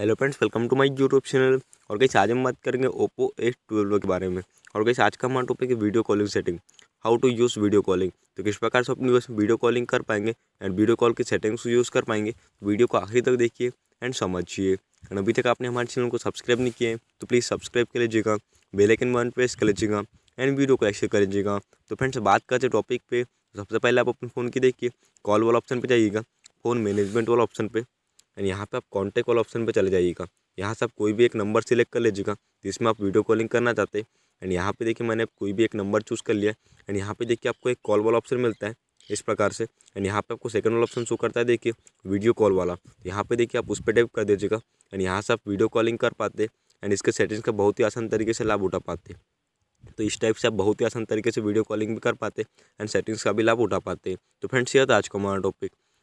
hello friends welcome to my YouTube channel और कैसे आज हम बात करेंगे ओप्पो एस ट्वेल्व के बारे में और कैसे आज का हमारा टॉपिक है video calling setting how to use video calling तो किस प्रकार से अपनी वीडियो कॉलिंग कर पाएंगे एंड वीडियो कॉल की सेटिंग्स यूज़ कर पाएंगे वीडियो को आखिरी तक देखिए एंड समझिए एंड अभी तक आपने हमारे चैनल को सब्सक्राइब नहीं किए तो प्लीज़ सब्सक्राइब कर लीजिएगा बेलाइकन वन प्रेस कर लीजिएगा एंड वीडियो को एक्सेस कर लीजिएगा तो फ्रेंड्स बात करते हैं टॉपिक पर सबसे पहले आप अपने फ़ोन की देखिए कॉल वाला ऑप्शन पर जाइएगा फ़ोन मैनेजमेंट वाला ऑप्शन पर एंड यहाँ पे आप कॉन्टैक्ट वाला ऑप्शन पे चले जाइएगा यहाँ से आप कोई भी एक नंबर सिलेक्ट कर लीजिएगा जिसमें आप वीडियो कॉलिंग करना चाहते हैं एंड यहाँ पे देखिए मैंने कोई भी एक नंबर चूज़ कर लिया एंड यहाँ पे देखिए आपको एक कॉल वाला ऑप्शन मिलता है इस प्रकार से एंड यहाँ पे आपको सेकंड वाला ऑप्शन शो करता है देखिए वीडियो कॉल वाला यहाँ पे देखिए आप उस पर टाइप कर दीजिएगा एंड यहाँ से आप वीडियो कॉलिंग कर पाते एंड इसके सेटिंग्स का बहुत ही आसान तरीके से लाभ उठा पाते तो इस टाइप से आप बहुत ही आसान तरीके से वीडियो कॉलिंग भी कर पाते एंड सेटिंग्स का भी लाभ उठा पाते तो फ्रेंड्स यह था आज का हमारा टॉपिक